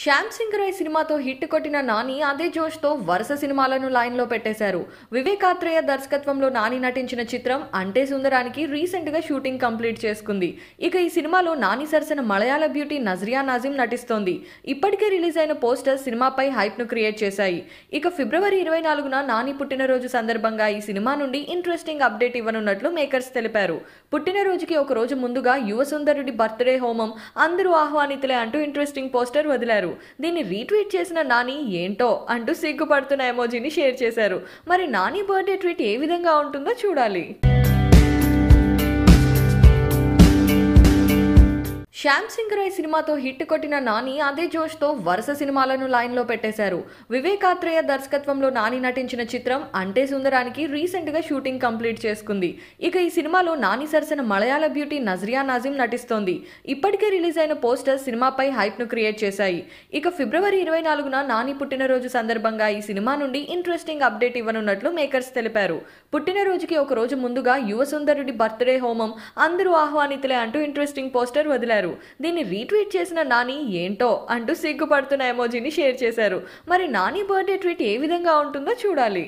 శ్యామ్ సింగ్ రాయ్ సినిమాతో హిట్ కొట్టిన నాని అదే జోష్తో వరుస సినిమాలను లైన్లో పెట్టేశారు వివేకాత్రేయ దర్శకత్వంలో నాని నటించిన చిత్రం అంటే సుందరానికి రీసెంట్గా షూటింగ్ కంప్లీట్ చేసుకుంది ఇక ఈ సినిమాలో నాని సరసన మలయాళ బ్యూటీ నజ్రియా నాజిమ్ నటిస్తోంది ఇప్పటికే రిలీజ్ అయిన పోస్టర్ సినిమాపై హైప్ను క్రియేట్ చేశాయి ఇక ఫిబ్రవరి ఇరవై నాలుగున నాని పుట్టినరోజు సందర్భంగా ఈ సినిమా నుండి ఇంట్రెస్టింగ్ అప్డేట్ ఇవ్వనున్నట్లు మేకర్స్ తెలిపారు పుట్టినరోజుకి ఒక రోజు ముందుగా యువ సుందరుడి బర్త్డే హోమం అందరూ ఆహ్వానితులే అంటూ ఇంట్రెస్టింగ్ పోస్టర్ వదిలారు దీన్ని రీట్వీట్ చేసిన నాని ఏంటో అంటూ సిగ్గుపడుతున్న ఎమోజీని షేర్ చేశారు మరి నాని బర్త్డే ట్వీట్ ఏ విధంగా ఉంటుందో చూడాలి శ్యామ్ సింగ్ రాయ్ సినిమాతో హిట్ కొట్టిన నాని అదే జోష్తో వరుస సినిమాలను లైన్లో పెట్టేశారు వివేకాత్రేయ దర్శకత్వంలో నాని నటించిన చిత్రం అంటే సుందరానికి రీసెంట్గా షూటింగ్ కంప్లీట్ చేసుకుంది ఇక ఈ సినిమాలో నాని సరసన మలయాళ బ్యూటీ నజ్రియా నాజిం నటిస్తోంది ఇప్పటికే రిలీజ్ అయిన పోస్టర్ సినిమాపై హైప్ను క్రియేట్ చేశాయి ఇక ఫిబ్రవరి ఇరవై నాలుగున నాని పుట్టినరోజు సందర్భంగా ఈ సినిమా నుండి ఇంట్రెస్టింగ్ అప్డేట్ ఇవ్వనున్నట్లు మేకర్స్ తెలిపారు పుట్టినరోజుకి ఒక రోజు ముందుగా యువ సుందరుడి బర్త్డే హోమం అందరూ ఆహ్వానితులే అంటూ ఇంట్రెస్టింగ్ పోస్టర్ వదిలారు చేశారు దీన్ని రీట్వీట్ చేసిన నాని ఏంటో అంటూ సిగ్గుపడుతున్న ఎమోజీని షేర్ చేశారు మరి నాని బర్త్డే ట్వీట్ ఏ విధంగా ఉంటుందో చూడాలి